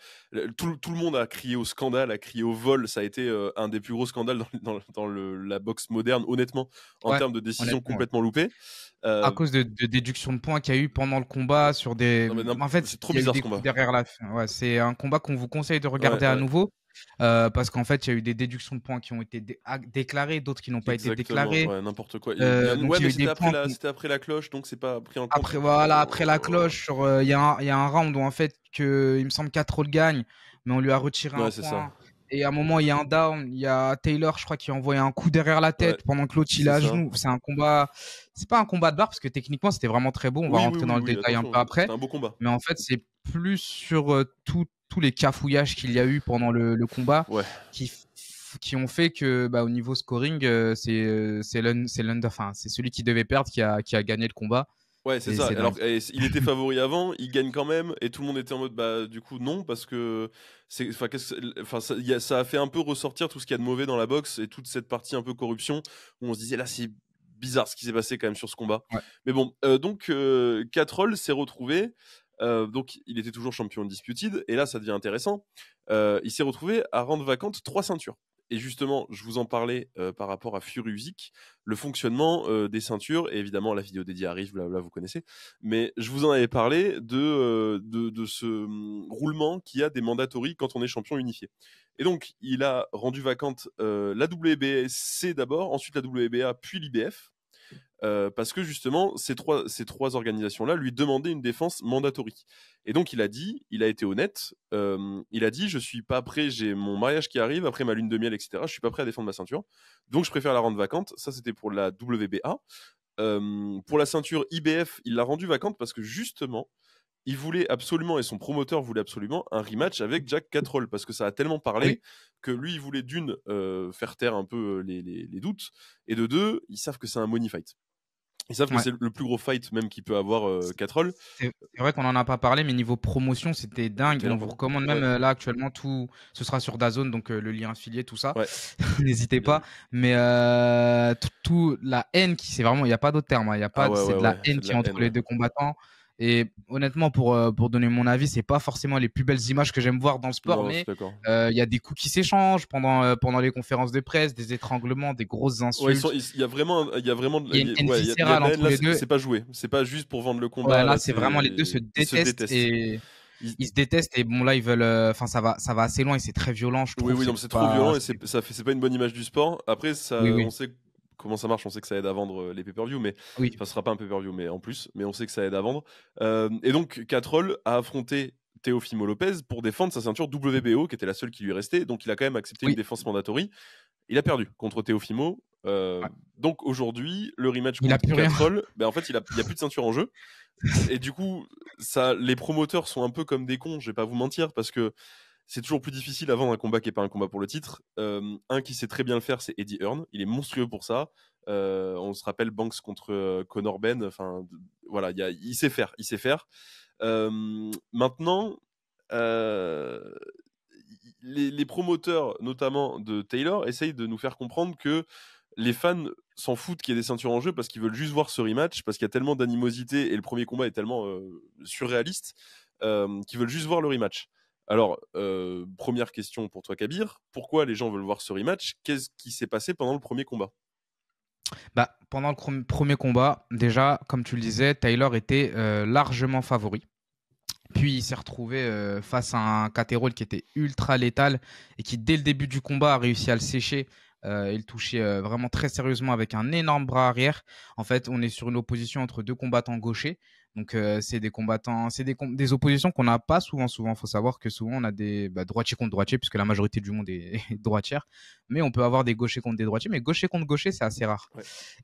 Speaker 1: tout, le monde a crié au scandale, a crié au vol. Ça a été un des plus gros scandales dans, la boxe moderne, honnêtement, en termes de décision complètement loupée À cause de, déduction de
Speaker 2: points qu'il y a eu pendant le combat sur des. en fait, c'est trop bizarre ce combat. Derrière la... c'est un combat qu'on vous conseille de regarder à nouveau euh, parce qu'en fait, il y a eu des déductions de points qui ont été ah, déclarées,
Speaker 1: d'autres qui n'ont pas été déclarées. n'importe quoi. c'était après, la cloche, donc c'est pas pris en compte. Après,
Speaker 2: voilà, après la euh, cloche, euh, il y, a un round où en fait, que, il me semble le gagne, mais on lui a retiré un point. Ça. Et à un moment, il y a un down. Il y a Taylor, je crois, qui a envoyé un coup derrière la tête pendant que l'autre il C'est un combat. C'est pas un combat de barre parce que techniquement, c'était vraiment très beau. On va rentrer dans le détail un peu après. un beau combat. Mais en fait, c'est plus sur euh, tous les cafouillages qu'il y a eu pendant le, combat qui qui ont fait que bah, au niveau scoring euh, c'est euh, c'est enfin c'est celui qui devait perdre qui a qui a gagné le combat ouais c'est ça alors
Speaker 1: il était favori avant il gagne quand même et tout le monde était en mode bah du coup non parce que ça, a, fait un peu ressortir tout ce qu'il y a de mauvais dans la boxe et toute cette partie un peu corruption où on se disait là c'est bizarre ce qui s'est passé quand même sur ce combat. Mais bon, euh, donc euh, Catrol s'est retrouvé. Euh, donc, il était toujours champion de Disputed, et là, ça devient intéressant. Euh, il s'est retrouvé à rendre vacante trois ceintures. Et justement, je vous en parlais euh, par rapport à Furusic, le fonctionnement euh, des ceintures, et évidemment la vidéo dédiée arrive, là, vous connaissez, mais je vous en avais parlé de, euh, de, de, ce hum, roulement qui a des mandatories quand on est champion unifié. Et donc, il a rendu vacante la WBC d'abord, ensuite la WBA, puis l'IBF, euh, parce que justement ces trois, organisations-là lui demandaient une défense mandatorie. Et donc il a dit, il a été honnête, euh, il a dit je suis pas prêt, j'ai mon mariage qui arrive, après ma lune de miel, etc. Je suis pas prêt à défendre ma ceinture, donc je préfère la rendre vacante. Ça c'était pour la WBA. Euh, pour la ceinture IBF, il l'a rendue vacante parce que justement, il voulait absolument, et son promoteur voulait absolument, un rematch avec Jack Catroll, parce que ça a tellement parlé que lui, il voulait d'une, faire taire un peu les, les, doutes, et de deux, ils savent que c'est un money fight. Ils savent que c'est le plus gros fight même qu'il peut avoir euh, Catrol.
Speaker 2: C'est vrai qu'on n'en a pas parlé, mais niveau promotion, c'était dingue. On vous recommande même euh, là actuellement tout. Ce sera sur Dazone, donc euh, le lien affilié, tout ça. N'hésitez pas. Mais euh, tout, la haine qui, c'est vraiment, il n'y a pas d'autre terme. Hein. Il y a pas, ah c'est de la haine qui est entre les deux combattants. Et honnêtement, pour, euh, pour donner mon avis, c'est pas forcément les plus belles images que j'aime voir dans le sport, mais euh, il y a des coups qui s'échangent pendant, euh, pendant les conférences de presse, des étranglements, des grosses insultes.
Speaker 1: Il y a vraiment, il y a vraiment, y a une là, les deux. C'est pas joué, c'est pas juste pour vendre le combat. là, c'est vraiment les deux se détestent,
Speaker 2: et ils... se détestent et bon là ils veulent, enfin ça va, ça va assez loin et c'est très violent. Je trouve, oui oui, c'est trop violent et
Speaker 1: c'est pas une bonne image du sport. Après ça, on sait comment ça marche. On sait que ça aide à vendre euh, les pay-per-view, mais oui. ne sera pas un pay-per-view, mais en plus, mais on sait que ça aide à vendre. Euh, et donc, Catrol a affronté Teofimo Lopez pour défendre sa ceinture WBO, qui était la seule qui lui restait. Donc, il a quand même accepté une défense mandatory. Il a perdu contre Teofimo. Euh, donc aujourd'hui, le rematch contre Catrol, ben en fait, il n'y a, a, plus de ceinture en jeu. Et du coup, ça, les promoteurs sont un peu comme des cons, je vais pas vous mentir, parce que c'est toujours plus difficile à vendre un combat qui n'est pas un combat pour le titre. un qui sait très bien le faire, c'est Eddie Hearn. Il est monstrueux pour ça. on se rappelle Banks contre Conor Ben. Enfin, voilà, il sait faire. Il sait faire. maintenant, les, les, promoteurs, notamment de Taylor, essayent de nous faire comprendre que les fans s'en foutent qu'il y ait des ceintures en jeu parce qu'ils veulent juste voir ce rematch, parce qu'il y a tellement d'animosité et le premier combat est tellement surréaliste qu'ils veulent juste voir le rematch. Alors, euh, première question pour toi, Kabir. Pourquoi les gens veulent voir ce rematch Qu'est-ce qui s'est passé pendant le premier combat
Speaker 2: bah, Pendant le premier combat, déjà, comme tu le disais, Taylor était euh, largement favori. Puis il s'est retrouvé euh, face à un Caterol qui était ultra létal et qui, dès le début du combat, a réussi à le sécher et le touchait vraiment très sérieusement avec un énorme bras arrière. En fait, on est sur une opposition entre deux combattants gauchers. Donc euh, c'est des combattants, c'est des, des oppositions qu'on n'a pas souvent. Souvent, faut savoir que souvent on a des bah, droitiers contre droitiers puisque la majorité du monde est, droitière, mais on peut avoir des gauchers contre des droitiers, mais gaucher contre gaucher c'est assez rare.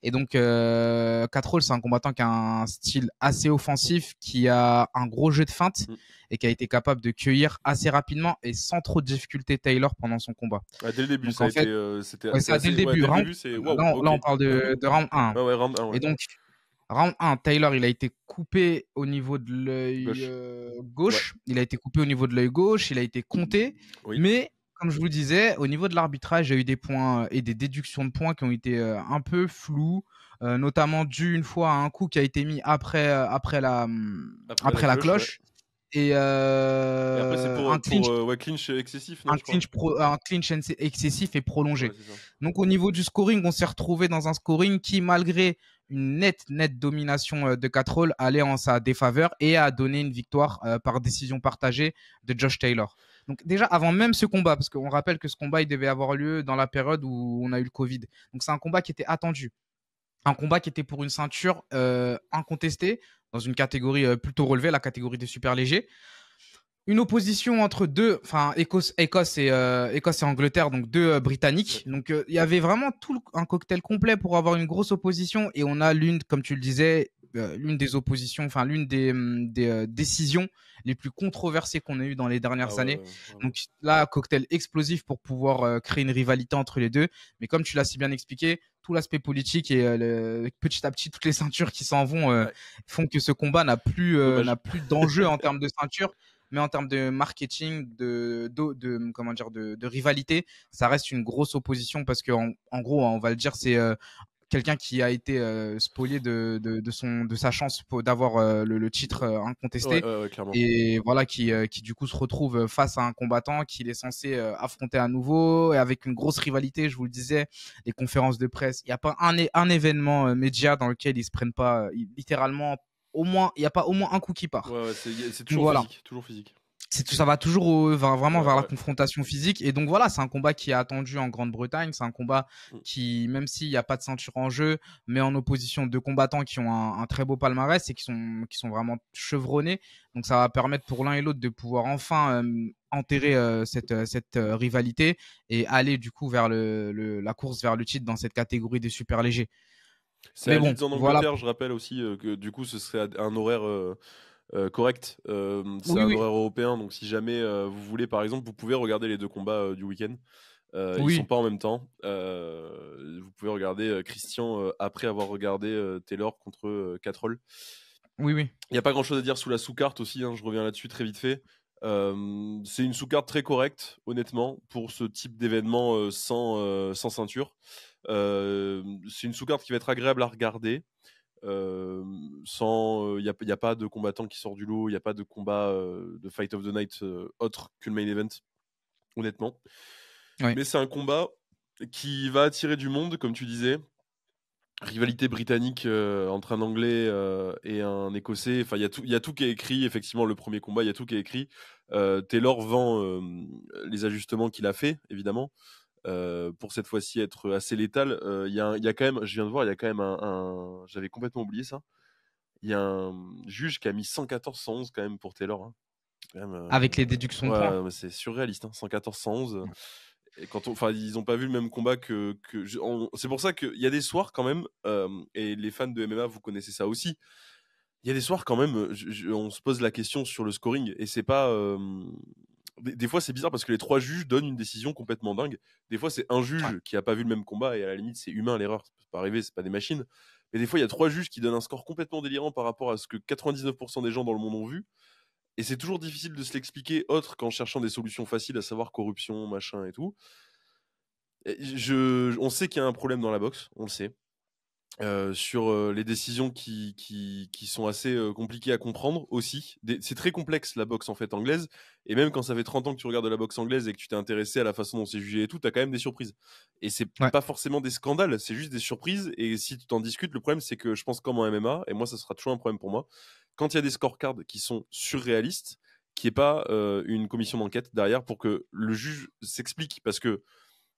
Speaker 2: Et donc euh, c'est un combattant qui a un style assez offensif, qui a un gros jeu de feinte mm. et qui a été capable de cueillir assez rapidement et sans trop de difficulté Taylor pendant son combat. dès le début, euh, c'était dès le début. c'est… là, on parle de, round 1. Ah
Speaker 1: round 1 et donc
Speaker 2: Round 1, Taylor, il a été coupé au niveau de l'œil euh, gauche. Il a été coupé au niveau de l'œil gauche, il a été compté. Mais, comme je vous le disais, au niveau de l'arbitrage, il y a eu des points euh, et des déductions de points qui ont été euh, un peu flous, notamment dû une fois à un coup qui a été mis après, hum, après, la,
Speaker 1: après, la, cloche.
Speaker 2: Et, après, c'est pour un clinch,
Speaker 1: excessif. un,
Speaker 2: clinch excessif et prolongé. Donc, au niveau du scoring, on s'est retrouvé dans un scoring qui, malgré une nette, nette domination euh, de 4 rôles allait en sa défaveur et a donné une victoire euh, par décision partagée de Josh Taylor. Donc déjà, avant même ce combat, parce qu'on rappelle que ce combat, il devait avoir lieu dans la période où on a eu le Covid. Donc c'est un combat qui était attendu. Un combat qui était pour une ceinture euh, incontestée, dans une catégorie plutôt relevée, la catégorie des super légers une opposition entre deux, enfin Écosse, et euh, Écosse et Angleterre, donc deux euh, Britanniques. Donc euh, il y avait vraiment tout un cocktail complet pour avoir une grosse opposition. Et on a l'une, comme tu le disais, l'une des oppositions, enfin l'une des, mm, décisions les plus controversées qu'on a eues dans les dernières ah années. Donc là, cocktail explosif pour pouvoir créer une rivalité entre les deux. Mais comme tu l'as si bien expliqué, tout l'aspect politique et petit à petit toutes les ceintures qui s'en vont font que ce combat n'a plus n'a plus d'enjeu en termes de ceinture mais en termes de marketing, de, de, de comment dire, de, de, rivalité, ça reste une grosse opposition parce que en, gros, on va le dire, c'est euh, quelqu'un qui a été euh, spolié de, de, de, son, de sa chance d'avoir euh, le, titre incontesté. et voilà, qui, qui du coup se retrouve face à un combattant qu'il est censé affronter à nouveau, et avec une grosse rivalité, je vous le disais, les conférences de presse. Il n'y a pas un, un événement média dans lequel ils se prennent pas, littéralement, au moins, il n'y a pas au moins un coup qui part.
Speaker 1: c'est toujours, physique, toujours physique
Speaker 2: ça va toujours vraiment vers la confrontation physique. Et donc voilà, c'est un combat qui est attendu en Grande-Bretagne. C'est un combat mm. qui, même s'il n'y a pas de ceinture en jeu, met en opposition deux combattants qui ont un, très beau palmarès et qui sont, qui sont vraiment chevronnés. Donc ça va permettre pour l'un et l'autre de pouvoir enfin euh, enterrer euh, cette, euh, cette rivalité et aller du coup vers la course vers le titre dans cette catégorie des super légers. C'est bon, en Angleterre,
Speaker 1: je rappelle aussi euh, que du coup, ce serait un horaire euh, euh, correct. c'est un horaire européen, donc si jamais vous voulez, par exemple, vous pouvez regarder les deux combats du week-end. Oui. Ils sont pas en même temps. vous pouvez regarder Christian après avoir regardé Taylor contre Catrol. Oui, oui. Il n'y a pas grand chose à dire sous la sous-carte aussi, hein, je reviens là-dessus très vite fait c'est une sous-carte très correcte, honnêtement, pour ce type d'événement sans, sans, ceinture. c'est une sous-carte qui va être agréable à regarder. sans, il n'y a, pas de combattant qui sort du lot, il n'y a pas de combat de Fight of the Night autre que le main event, honnêtement. Mais c'est un combat qui va attirer du monde, comme tu disais, rivalité britannique euh, entre un Anglais euh, et un Écossais. Enfin, il y a tout, il y tout qui est écrit. Effectivement, le premier combat, il y a tout qui est écrit. Euh, Taylor vend les ajustements qu'il a fait, évidemment, pour cette fois-ci être assez létal. Il y, a, y a quand même, je viens de voir, il y a quand même un, j'avais complètement oublié ça. Il y a un juge qui a mis 114 111 quand même pour Taylor. Hein. Avec les déductions. c'est surréaliste, 114 hein. 111 quand enfin, ils n'ont pas vu le même combat que. c'est pour ça qu'il y a des soirs quand même, euh, et les fans de MMA, vous connaissez ça aussi. Il y a des soirs quand même, on se pose la question sur le scoring, et c'est pas. Euh, des, fois, c'est bizarre parce que les trois juges donnent une décision complètement dingue. Des fois, c'est un juge qui a pas vu le même combat, et à la limite, c'est humain l'erreur, ça peut pas arriver, c'est pas des machines. Mais des fois, il y a trois juges qui donnent un score complètement délirant par rapport à ce que 99% des gens dans le monde ont vu et c'est toujours difficile de se l'expliquer autre qu'en cherchant des solutions faciles, à savoir corruption, machin et tout. je, on sait qu'il y a un problème dans la boxe, on le sait, euh, sur euh, les décisions qui, sont assez euh, compliquées à comprendre aussi. C'est très complexe la boxe en fait anglaise, et même quand ça fait 30 ans que tu regardes la boxe anglaise et que tu t'es intéressé à la façon dont c'est jugé et tout, t'as quand même des surprises. Et c'est pas forcément des scandales, c'est juste des surprises, et si tu t'en discutes, le problème c'est que je pense comme en MMA, et moi ça sera toujours un problème pour moi, quand il y a des scorecards qui sont surréalistes, qu'il n'y ait pas euh, une commission d'enquête derrière pour que le juge s'explique. Parce que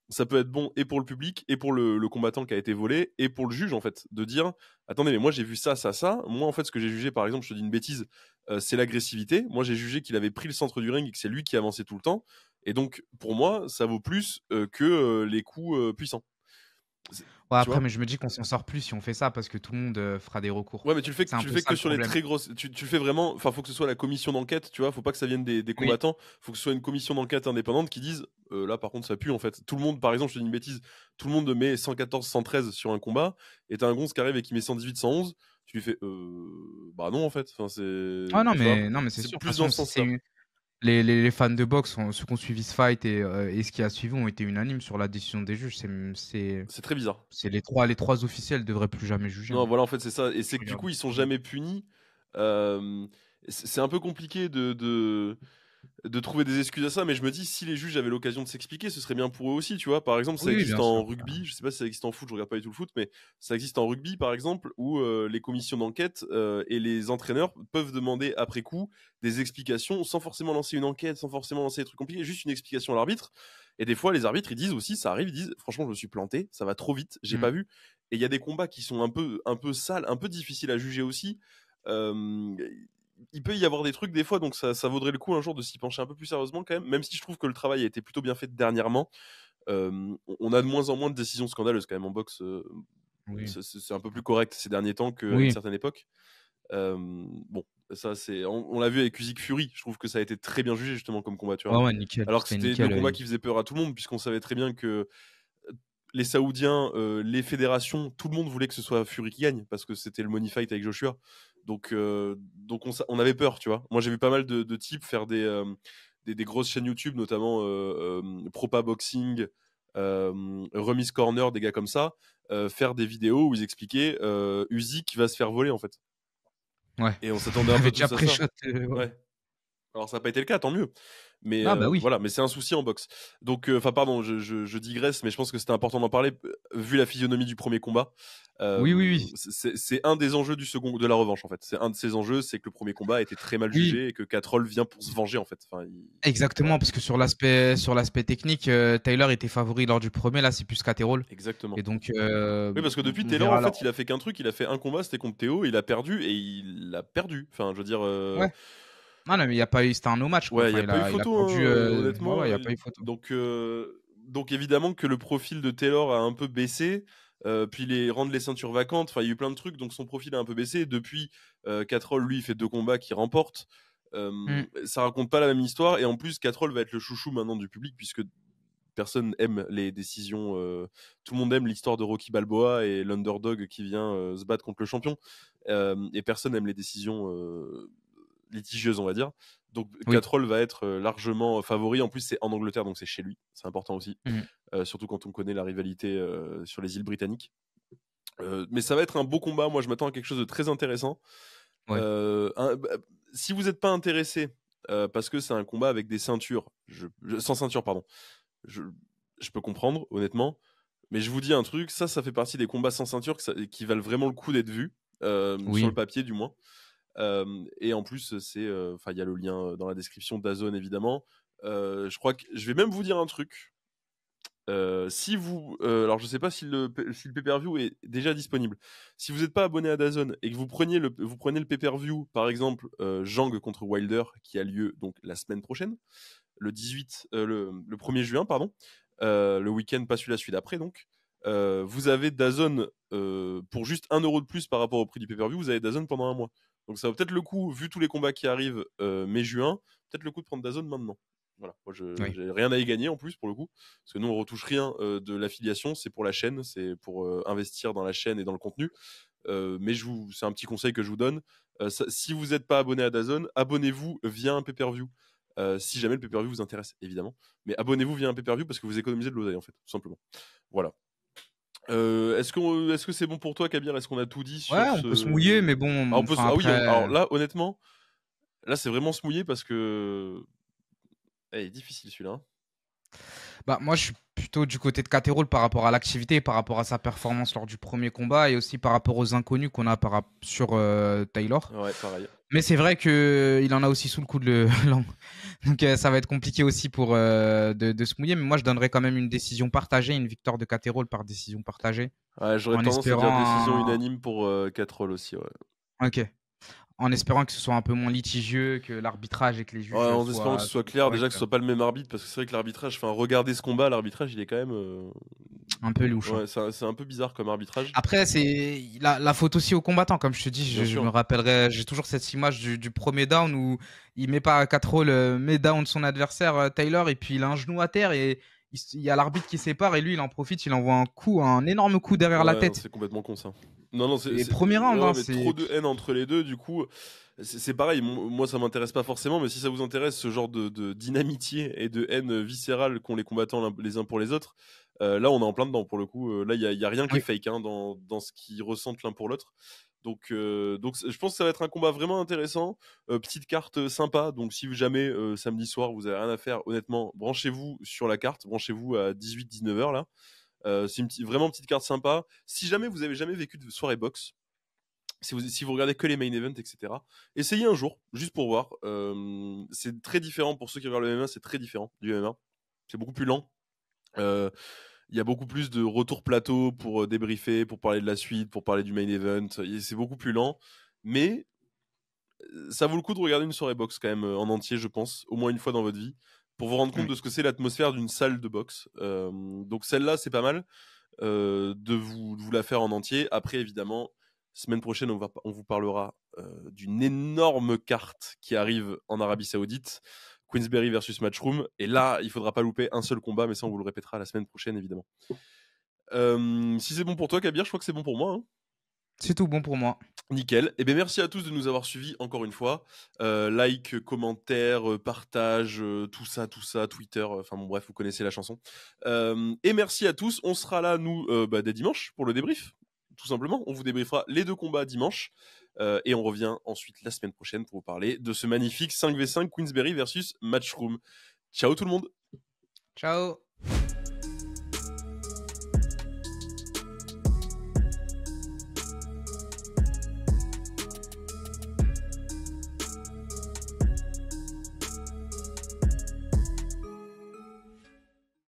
Speaker 1: ça peut être bon et pour le public, et pour le, combattant qui a été volé, et pour le juge, en fait, de dire Attendez, mais moi j'ai vu ça, ça, ça. Moi, en fait, ce que j'ai jugé, par exemple, je te dis une bêtise, euh, c'est l'agressivité. Moi, j'ai jugé qu'il avait pris le centre du ring et que c'est lui qui avançait tout le temps. Et donc, pour moi, ça vaut plus euh, que les coups puissants. Ouais,
Speaker 2: après, mais je me dis qu'on s'en sort plus si on fait ça parce que tout le monde euh, fera des recours. Ouais, mais tu le fais, que sur les très
Speaker 1: grosses. Tu, fais vraiment. Enfin, faut que ce soit la commission d'enquête, tu vois. Faut pas que ça vienne des, combattants. Faut que ce soit une commission d'enquête indépendante qui dise euh, là, par contre, ça pue en fait. Tout le monde, par exemple, je te dis une bêtise, tout le monde met 114, 113 sur un combat et t'as un gonz qui arrive et qui met 118, 111. Tu lui fais euh, bah non, en fait. Enfin, c'est. Ah non, mais non, mais c'est plus dans sens
Speaker 2: les, les, fans de boxe, ceux qui ont suivi ce fight euh, et, ce qui a suivi, ont été unanimes sur la décision des juges. C'est très bizarre. C'est les trois, les trois officiels devraient plus jamais juger. Non,
Speaker 1: voilà, en fait, c'est ça. Et c'est que du coup, ils sont jamais punis. Euh, c'est un peu compliqué de, de trouver des excuses à ça, mais je me dis si les juges avaient l'occasion de s'expliquer, ce serait bien pour eux aussi, tu vois. Par exemple, ça existe en rugby, je sais pas si ça existe en foot, je regarde pas du tout le foot, mais ça existe en rugby par exemple où euh, les commissions d'enquête euh, et les entraîneurs peuvent demander après coup des explications sans forcément lancer une enquête, sans forcément lancer des trucs compliqués, juste une explication à l'arbitre. Et des fois, les arbitres ils disent aussi, ça arrive, ils disent franchement, je me suis planté, ça va trop vite, j'ai mmh. pas vu. Et il y a des combats qui sont un peu, un peu sales, un peu difficiles à juger aussi il peut y avoir des trucs des fois, donc ça, vaudrait le coup un jour de s'y pencher un peu plus sérieusement quand même, même si je trouve que le travail a été plutôt bien fait dernièrement. on a de moins en moins de décisions scandaleuses quand même en boxe. Euh, c'est un peu plus correct ces derniers temps qu'à une certaine époque. bon, ça c'est, on, l'a vu avec Usyk Fury. Je trouve que ça a été très bien jugé justement comme combat. Alors que c'était un combat qui faisait peur à tout le monde puisqu'on savait très bien que euh, les Saoudiens, euh, les fédérations, tout le monde voulait que ce soit Fury qui gagne parce que c'était le money fight avec Joshua. Donc, euh, donc on, avait peur, tu vois. Moi, j'ai vu pas mal de, types faire euh, des, des, grosses chaînes YouTube, notamment euh, Propa Boxing, remise corner, des gars comme ça, faire des vidéos où ils expliquaient Uzi qui va se faire voler en fait. Ouais. Et on s'attendait un peu ça. Ouais. Alors ça n'a pas été le cas, tant mieux. Mais ah, bah euh, oui. voilà, mais c'est un souci en boxe. Donc, euh, enfin, pardon, je, digresse, mais je pense que c'était important d'en parler euh, vu la physionomie du premier combat. oui, oui, oui. C'est un des enjeux du second de la revanche en fait. C'est un de ces enjeux, c'est que le premier combat a été très mal jugé et que Catrol vient pour se venger en fait. Enfin,
Speaker 2: Exactement, parce que sur l'aspect sur l'aspect technique, Taylor était favori lors du premier, là c'est plus Caterol. Exactement. Et donc. Oui, parce que depuis Taylor, en fait,
Speaker 1: il a fait qu'un truc, il a fait un combat, c'était contre Théo, il a perdu et il a perdu. Enfin, je veux dire. Ouais.
Speaker 2: Non, non mais il n'y a pas eu. C'était un no match. Ouais, il n'y a, pas eu photo.
Speaker 1: Donc, euh, donc évidemment que le profil de Taylor a un peu baissé. Euh, puis les rendre les ceintures vacantes. Enfin, il y a eu plein de trucs, donc son profil a un peu baissé. Depuis, euh, lui, il fait deux combats qui remportent Euh, ne mm. Ça raconte pas la même histoire. Et en plus, Catrol va être le chouchou maintenant du public, puisque personne aime les décisions. Euh, tout le monde aime l'histoire de Rocky Balboa et l'underdog qui vient se battre contre le champion. et personne aime les décisions litigieuse, on va dire. Donc oui. va être euh, largement euh, favori. En plus, c'est en Angleterre, donc c'est chez lui. C'est important aussi, mmh. euh, surtout quand on connaît la rivalité sur les îles britanniques. mais ça va être un beau combat. Moi, je m'attends à quelque chose de très intéressant. Bah, si vous n'êtes pas intéressé parce que c'est un combat avec des ceintures. sans ceinture, pardon. Je, peux comprendre, honnêtement. Mais je vous dis un truc, ça, ça fait partie des combats sans ceinture qui valent vraiment le coup d'être vus, sur le papier du moins et en plus, c'est, enfin, il y a le lien dans la description d'Azone évidemment. je crois que je vais même vous dire un truc. Euh, si vous, alors je sais pas si le, si le pay-per-view est déjà disponible. Si vous n'êtes pas abonné à Dazone et que vous preniez le, vous prenez le pay-per-view, par exemple Jang contre Wilder, qui a lieu donc la semaine prochaine, le 18, le, le, 1er juin, pardon, le week-end pas celui-là, celui d'après donc. vous avez Dazone pour juste un euro de plus par rapport au prix du pay-per-view, vous avez Dazone pendant un mois. Donc ça vaut peut-être le coup, vu tous les combats qui arrivent euh, mai-juin, peut-être le coup de prendre Dazone maintenant. Voilà, moi je j'ai rien à y gagner en plus pour le coup, parce que nous on retouche rien euh, de l'affiliation, c'est pour la chaîne, c'est pour euh, investir dans la chaîne et dans le contenu. mais je vous, c'est un petit conseil que je vous donne. si vous n'êtes pas abonné à Dazone, abonnez-vous via un pay-per-view. si jamais le pay-per-view vous intéresse, évidemment. Mais abonnez-vous via un pay-per-view parce que vous économisez de l'oseille en fait, tout simplement. Voilà. Euh, est-ce, qu'on, est-ce que c'est bon pour toi, Kabir Est-ce qu'on a tout dit sur Ouais, on peut se mouiller,
Speaker 2: mais bon. Ah, ah oui, alors euh. là,
Speaker 1: honnêtement, là, c'est vraiment se mouiller parce que. Eh, il est difficile celui-là. Hein.
Speaker 2: Bah, moi, je suis plutôt du côté de Katerol par rapport à l'activité, par rapport à sa performance lors du premier combat et aussi par rapport aux inconnus qu'on a par... sur euh, Taylor. Ouais, pareil. Mais c'est vrai qu'il en a aussi sous le coup de le Donc euh, ça va être compliqué aussi pour euh, de, se mouiller. Mais moi, je donnerais quand même une décision partagée, une victoire de Caterol par décision partagée. Ouais, j'aurais tendance à dire décision
Speaker 1: unanime pour euh, aussi. Ouais.
Speaker 2: Ok en espérant que ce soit un peu moins litigieux, que l'arbitrage et que les juges. Ouais, en soient... espérant que ce soit
Speaker 1: clair, déjà que ce soit pas le même arbitre, parce que c'est vrai que l'arbitrage, enfin, regardez ce combat, l'arbitrage, il est quand même. Euh, un peu louche. Hein. Ouais, c'est un peu bizarre comme arbitrage.
Speaker 2: Après, c'est la, faute aussi aux combattants, comme je te dis, je, me rappellerai, j'ai toujours cette image du, premier down où il met pas à 4 rolls, met down son adversaire, euh, Taylor, et puis il a un genou à terre et il, y a l'arbitre qui sépare et lui il en profite, il envoie un coup, un énorme coup derrière la tête. C'est
Speaker 1: complètement con ça. Non, non, c'est. premier rang. Hein, c'est. Trop de haine entre les deux, du coup. C'est pareil, moi ça m'intéresse pas forcément, mais si ça vous intéresse, ce genre de et de haine viscérale qu'ont les combattants les uns pour les autres, euh, là on est en plein dedans pour le coup. Euh, là il n'y a, rien qui est fake hein, dans, dans, ce qu'ils ressentent l'un pour l'autre. Donc, euh, donc je pense que ça va être un combat vraiment intéressant. Euh, petite carte euh, sympa. Donc, si jamais samedi soir vous avez rien à faire, honnêtement, branchez-vous sur la carte. Branchez-vous à 18-19 h là. c'est une petite, vraiment petite carte sympa. Si jamais vous avez jamais vécu de soirée boxe, si vous, si vous regardez que les main events, etc., essayez un jour, juste pour voir. c'est très différent pour ceux qui regardent le MMA, c'est très différent du MMA. C'est beaucoup plus lent il y a beaucoup plus de retour plateau pour euh, débriefer, pour parler de la suite, pour parler du main event. C'est beaucoup plus lent, mais euh, ça vaut le coup de regarder une soirée boxe quand même euh, en entier, je pense, au moins une fois dans votre vie, pour vous rendre compte de ce que c'est l'atmosphère d'une salle de boxe. donc celle-là, c'est pas mal de, vous, la faire en entier. Après, évidemment, semaine prochaine, on, vous parlera d'une énorme carte qui arrive en Arabie Saoudite. Queensberry versus Matchroom. Et là, il faudra pas louper un seul combat, mais ça, on vous le répétera la semaine prochaine, évidemment. Euh, si c'est bon pour toi, Kabir, je crois que c'est bon pour moi. Hein. C'est tout bon pour moi. Nickel. Et eh bien, merci à tous de nous avoir suivis encore une fois. Euh, like, commentaire, euh, partage, tout ça, tout ça, Twitter. Enfin, bon, bref, vous connaissez la chanson. et merci à tous. On sera là, nous, bah, dès dimanche pour le débrief tout simplement. On vous débriefera les deux combats dimanche. Euh, et on revient ensuite la semaine prochaine pour vous parler de ce magnifique 5v5 Queensberry versus Matchroom. Ciao tout le monde. Ciao.